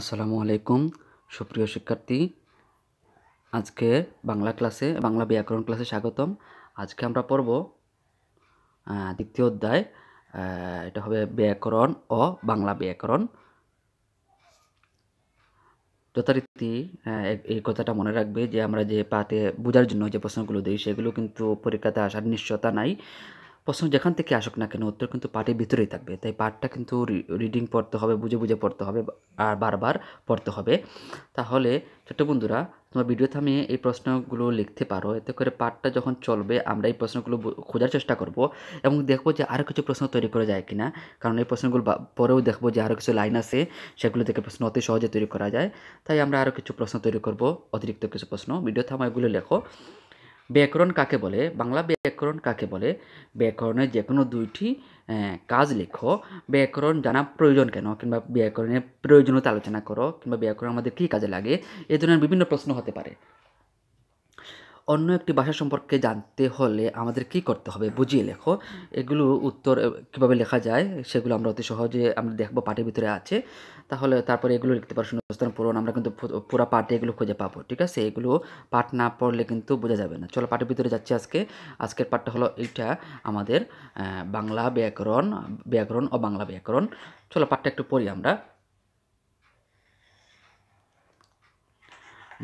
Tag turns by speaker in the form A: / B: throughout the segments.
A: আসসালামু আলাইকুম সুপ্রিয় শিক্ষার্থী আজকে বাংলা ক্লাসে বাংলা ব্যাকরণ ক্লাসে স্বাগতম আজকে আমরা পড়ব দ্বিতীয় অধ্যায় এটা হবে ব্যাকরণ ও বাংলা ব্যাকরণ যথারীতি এই কথাটা মনে রাখবে যে আমরা যে পাতে বোঝার জন্য যে প্রশ্নগুলো দিই সেগুলো কিন্তু পরীক্ষাতে আসার নিশ্চয়তা নাই প্রশ্ন যেখান থেকে আসুক না কেন উত্তর কিন্তু পাঠের ভিতরেই থাকবে তাই পাঠটা কিন্তু রিডিং পড়তে হবে বুঝে বুঝে পড়তে হবে আর বারবার পড়তে হবে তাহলে ছোট্ট বন্ধুরা তোমার ভিডিও থামিয়ে এই প্রশ্নগুলো লিখতে পারো এতে করে পাঠটা যখন চলবে আমরা এই প্রশ্নগুলো খোঁজার চেষ্টা করব এবং দেখবো যে আরও কিছু প্রশ্ন তৈরি করা যায় কিনা কারণ এই প্রশ্নগুলো পরেও দেখবো যে আরও কিছু লাইন আছে সেগুলো থেকে প্রশ্ন অতি সহজে তৈরি করা যায় তাই আমরা আরও কিছু প্রশ্ন তৈরি করব অতিরিক্ত কিছু প্রশ্ন ভিডিও থামা এগুলো লেখো ব্যাকরণ কাকে বলে বাংলা ব্যাকরণ কাকে বলে ব্যাকরণের যে কোনো দুইটি কাজ লেখো ব্যাকরণ জানা প্রয়োজন কেন কিংবা ব্যাকরণের প্রয়োজনীয়তা আলোচনা করো কিংবা ব্যাকরণ আমাদের কী কাজে লাগে এ ধরনের বিভিন্ন প্রশ্ন হতে পারে অন্য একটি ভাষা সম্পর্কে জানতে হলে আমাদের কি করতে হবে বুঝিয়ে লেখো এগুলো উত্তর কিভাবে লেখা যায় সেগুলো আমরা অতি সহজে আমরা দেখবো পাটের ভিতরে আছে তাহলে তারপরে এগুলো লিখতে পারো শূন্যস্থান পূরণ আমরা কিন্তু পুরো পাটে এগুলো খুঁজে পাবো ঠিক আছে এগুলো পাঠ না পড়লে কিন্তু বোঝা যাবে না চলো পাটের ভিতরে যাচ্ছি আজকে আজকের পাঠটা হলো এইটা আমাদের বাংলা ব্যাকরণ ব্যাকরণ ও বাংলা ব্যাকরণ চলো পাঠটা একটু পড়ি আমরা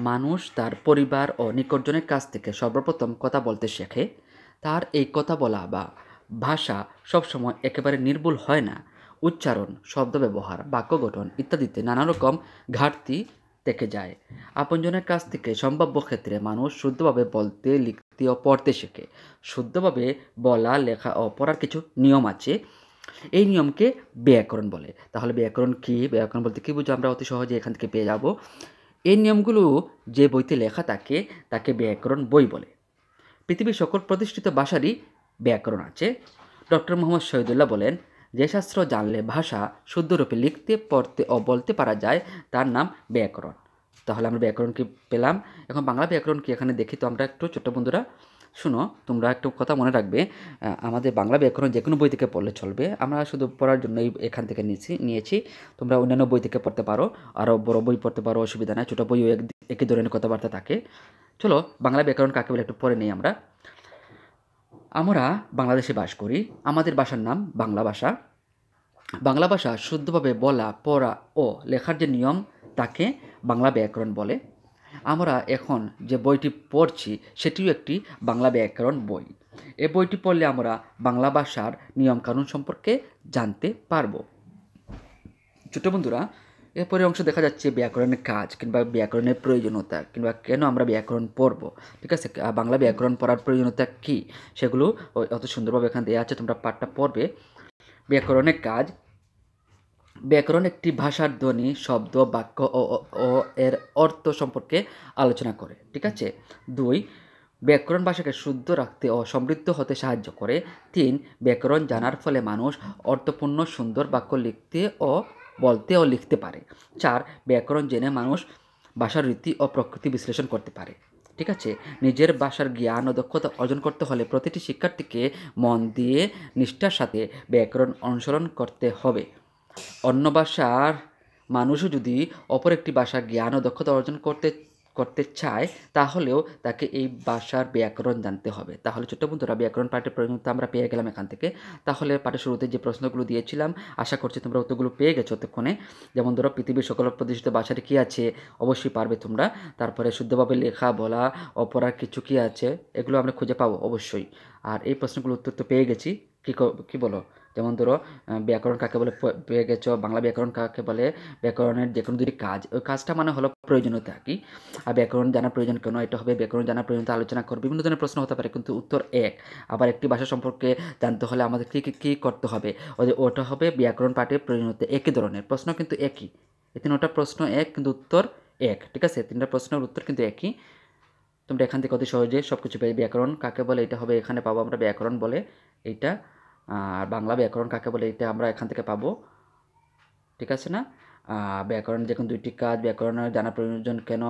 A: মানুষ তার পরিবার ও নিকটজনের কাছ থেকে সর্বপ্রথম কথা বলতে শেখে তার এই কথা বলা বা ভাষা সবসময় একেবারে নির্ভুল হয় না উচ্চারণ শব্দ ব্যবহার বাক্য গঠন ইত্যাদিতে নানা রকম ঘাটতি থেকে যায় আপনজনের কাছ থেকে সম্ভাব্য ক্ষেত্রে মানুষ শুদ্ধভাবে বলতে লিখতে ও পড়তে শেখে শুদ্ধভাবে বলা লেখা ও পড়ার কিছু নিয়ম আছে এই নিয়মকে ব্যাকরণ বলে তাহলে ব্যাকরণ কী ব্যাকরণ বলতে কী বুঝবো আমরা অতি সহজে এখান থেকে পেয়ে যাব এই নিয়মগুলো যে বইতে লেখা থাকে তাকে ব্যাকরণ বই বলে পৃথিবীর সকল প্রতিষ্ঠিত ভাষারই ব্যাকরণ আছে ডক্টর মোহাম্মদ শহীদুল্লাহ বলেন যে শাস্ত্র জানলে ভাষা শুদ্ধরূপে লিখতে পড়তে ও বলতে পারা যায় তার নাম ব্যাকরণ তাহলে আমরা ব্যাকরণকে পেলাম এখন বাংলা ব্যাকরণকে এখানে দেখি তো আমরা একটু ছোট্ট বন্ধুরা শুনো তোমরা একটু কথা মনে রাখবে আমাদের বাংলা ব্যাকরণ যে কোনো বই থেকে পড়লে চলবে আমরা শুধু পড়ার জন্যই এখান থেকে নিয়েছি নিয়েছি তোমরা অন্যান্য বই থেকে পড়তে পারো আরও বড় বই পড়তে পারো অসুবিধা নাই ছোটো বইও একই ধরনের কথাবার্তা থাকে চলো বাংলা ব্যাকরণ কাকে বলে একটু পড়ে নেই আমরা আমরা বাংলাদেশে বাস করি আমাদের ভাষার নাম বাংলা ভাষা বাংলা ভাষা শুদ্ধভাবে বলা পড়া ও লেখার যে নিয়ম তাকে বাংলা ব্যাকরণ বলে আমরা এখন যে বইটি পড়ছি সেটিও একটি বাংলা ব্যাকরণ বই এ বইটি পড়লে আমরা বাংলা ভাষার নিয়মকানুন সম্পর্কে জানতে পারবো ছোটো বন্ধুরা এরপরে অংশ দেখা যাচ্ছে ব্যাকরণের কাজ কিংবা ব্যাকরণের প্রয়োজনীয়তা কিংবা কেন আমরা ব্যাকরণ পড়ব ঠিক আছে বাংলা ব্যাকরণ পড়ার প্রয়োজনীয়তা কী সেগুলো অত সুন্দরভাবে এখানে দেওয়া আছে তোমরা পাঠটা পড়বে ব্যাকরণের কাজ ব্যাকরণ একটি ভাষার ধ্বনি শব্দ বাক্য ও ও এর অর্থ সম্পর্কে আলোচনা করে ঠিক আছে দুই ব্যাকরণ ভাষাকে শুদ্ধ রাখতে ও সমৃদ্ধ হতে সাহায্য করে তিন ব্যাকরণ জানার ফলে মানুষ অর্থপূর্ণ সুন্দর বাক্য লিখতে ও বলতে ও লিখতে পারে চার ব্যাকরণ জেনে মানুষ ভাষার রীতি ও প্রকৃতি বিশ্লেষণ করতে পারে ঠিক আছে নিজের ভাষার জ্ঞান ও দক্ষতা অর্জন করতে হলে প্রতিটি শিক্ষার্থীকে মন দিয়ে নিষ্ঠার সাথে ব্যাকরণ অনুসরণ করতে হবে অন্য ভাষার মানুষও যদি অপর একটি ভাষার জ্ঞান ও দক্ষতা অর্জন করতে করতে চায় তাহলেও তাকে এই ভাষার ব্যাকরণ জানতে হবে তাহলে ছোট্ট বন্ধুরা ব্যাকরণ পাঠের পরিণত আমরা পেয়ে গেলাম এখান থেকে তাহলে পাঠের শুরুতে যে প্রশ্নগুলো দিয়েছিলাম আশা করছি তোমরা অতগুলো পেয়ে গেছো অতক্ষণে যেমন ধরো পৃথিবীর সকল প্রতিষ্ঠিত ভাষাটি কী আছে অবশ্যই পারবে তোমরা তারপরে শুদ্ধভাবে লেখা বলা অপরার কিছু কী আছে এগুলো আমরা খুঁজে পাবো অবশ্যই আর এই প্রশ্নগুলো উত্তর তো পেয়ে গেছি কী কী বলো যেমন ধরো ব্যাকরণ কাকে বলে পেয়ে গেছো বাংলা ব্যাকরণ কাকে বলে ব্যাকরণের যে কোনো দুটি কাজ ওই কাজটা মানে হলো প্রয়োজনীয়তা কি আর ব্যাকরণ জানা প্রয়োজন কেন এটা হবে ব্যাকরণ জানার প্রয়োজনীয়তা আলোচনা করবে বিভিন্ন ধরনের প্রশ্ন হতে পারে কিন্তু উত্তর এক আবার একটি ভাষা সম্পর্কে জানতে হলে আমাদের কী কী করতে হবে ওটা হবে ব্যাকরণ পাঠের প্রয়োজনীয়তা একই ধরনের প্রশ্ন কিন্তু একই তিন ওটা প্রশ্ন এক কিন্তু উত্তর এক ঠিক আছে তিনটা প্রশ্নের উত্তর কিন্তু একই তোমরা এখান থেকে অতি সহজে সব কিছু পেয়ে ব্যাকরণ কাকে বলে এটা হবে এখানে পাবো আমরা ব্যাকরণ বলে এইটা আর বাংলা ব্যাকরণ কাকে বলে এটা আমরা এখান থেকে পাবো ঠিক আছে না ব্যাকরণ যখন দুইটি কাজ ব্যাকরণের জানা প্রয়োজন কেন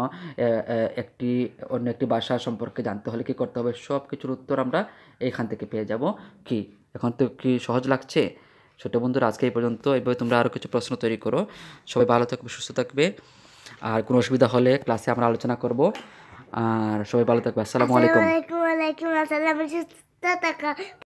A: একটি অন্য একটি ভাষা সম্পর্কে জানতে হলে কি করতে হবে সব কিছুর উত্তর আমরা এইখান থেকে পেয়ে যাব কি এখন তো কি সহজ লাগছে ছোটো বন্ধুরা আজকে এই পর্যন্ত এইভাবে তোমরা আরও কিছু প্রশ্ন তৈরি করো সবাই ভালো থাকবে সুস্থ থাকবে আর কোনো অসুবিধা হলে ক্লাসে আমরা আলোচনা করব আর সবাই ভালো থাকবে আসসালামু আলাইকুম আসসালামু আলাইকুম আসসালাম সুস্থ থাকা